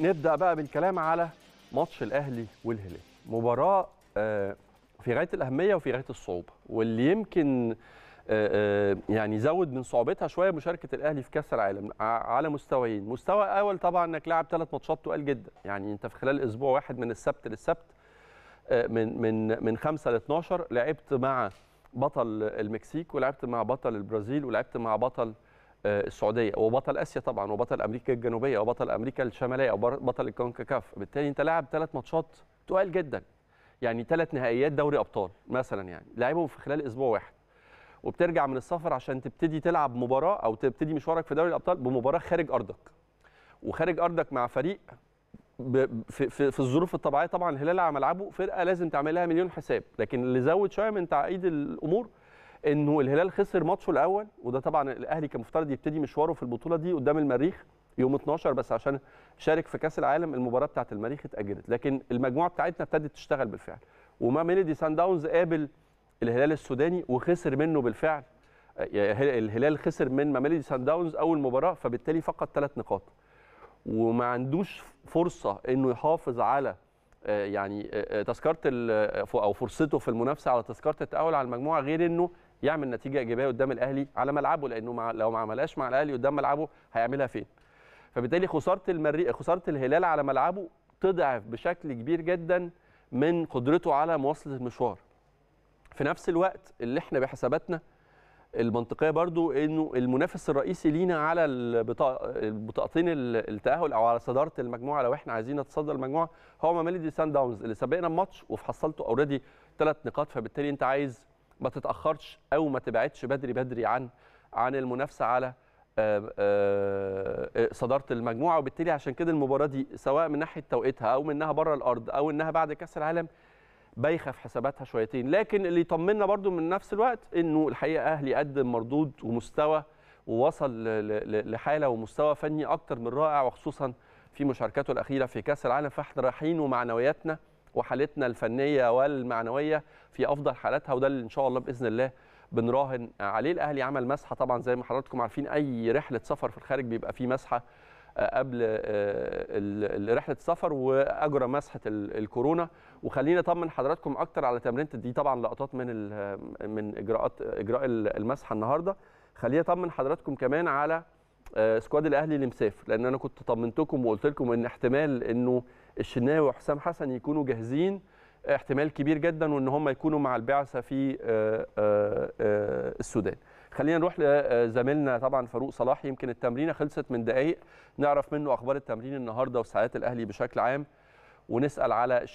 نبدا بقى بالكلام على ماتش الاهلي والهلال مباراه آه، في غايه الاهميه وفي غايه الصعوبه واللي يمكن آه، آه، يعني زود من صعوبتها شويه مشاركه الاهلي في كاس العالم على مستويين مستوى اول طبعا انك لاعب ثلاث ماتشات تقال جدا يعني انت في خلال اسبوع واحد من السبت للسبت من من من 5 ل 12 لعبت مع بطل المكسيك ولعبت مع بطل البرازيل ولعبت مع بطل السعوديه وبطل اسيا طبعا وبطل امريكا الجنوبيه وبطل امريكا الشماليه وبطل الكونكاكاف بالتالي انت لاعب ثلاث ماتشات تقال جدا يعني ثلاث نهائيات دوري ابطال مثلا يعني لعبهم في خلال اسبوع واحد وبترجع من السفر عشان تبتدي تلعب مباراه او تبتدي مشوارك في دوري الابطال بمباراه خارج ارضك وخارج ارضك مع فريق في, في, في الظروف الطبيعيه طبعا الهلال على ملعبه فرقه لازم تعملها مليون حساب لكن اللي زود شويه من تعقيد الامور انه الهلال خسر ماتشه الاول وده طبعا الاهلي كان مفترض يبتدي مشواره في البطوله دي قدام المريخ يوم 12 بس عشان شارك في كاس العالم المباراه بتاعه المريخ اتاجلت لكن المجموعه بتاعتنا ابتدت تشتغل بالفعل وما ميلودي سان داونز قابل الهلال السوداني وخسر منه بالفعل آه، الهلال خسر من ميلودي سان داونز اول مباراه فبالتالي فقد ثلاث نقاط وما عندوش فرصه انه يحافظ على آه، يعني آه، تذكره او فرصته في المنافسه على تذكره التاهل على المجموعه غير انه يعمل نتيجه ايجابيه قدام الاهلي على ملعبه لانه مع لو ما عملهاش مع الاهلي قدام ملعبه هيعملها فين؟ فبالتالي خساره المري... خساره الهلال على ملعبه تضعف بشكل كبير جدا من قدرته على مواصله المشوار. في نفس الوقت اللي احنا بحساباتنا المنطقيه برضو انه المنافس الرئيسي لينا على البطاقتين التاهل او على صداره المجموعه لو احنا عايزين نتصدر المجموعه هو ماميلودي سان داونز اللي سبقنا الماتش وفي حصلته اوريدي ثلاث نقاط فبالتالي انت عايز ما تتاخرش او ما تبعدش بدري بدري عن عن المنافسه على آه، آه، آه، صداره المجموعه وبالتالي عشان كده المباراه دي سواء من ناحيه توقيتها او منها بره الارض او انها بعد كاس العالم بايخه في حساباتها شويتين لكن اللي يطمنا برضو من نفس الوقت انه الحقيقه اهلي قدم مردود ومستوى ووصل لحاله ومستوى فني اكتر من رائع وخصوصا في مشاركاته الاخيره في كاس العالم فاحنا رايحين ومعنوياتنا وحالتنا الفنيه والمعنويه في افضل حالاتها وده اللي ان شاء الله باذن الله بنراهن عليه الاهلي عمل مسحه طبعا زي ما حضراتكم عارفين اي رحله سفر في الخارج بيبقى فيه مسحه آه، قبل آه، رحله السفر واجرى مسحه الكورونا وخلينا اطمن حضراتكم اكتر على تمرينه دي طبعا لقطات من من اجراءات اجراء المسحه النهارده خلينا اطمن حضراتكم كمان على آه، سكواد الاهلي اللي مسافر لان انا كنت طمنتكم وقلت لكم ان احتمال انه الشناوي وحسام حسن يكونوا جاهزين آه، احتمال كبير جدا وان هم يكونوا مع البعثه في آه، السودان خلينا نروح لزميلنا طبعا فاروق صلاح يمكن التمرينه خلصت من دقائق نعرف منه اخبار التمرين النهارده وساعات الاهلي بشكل عام ونسال على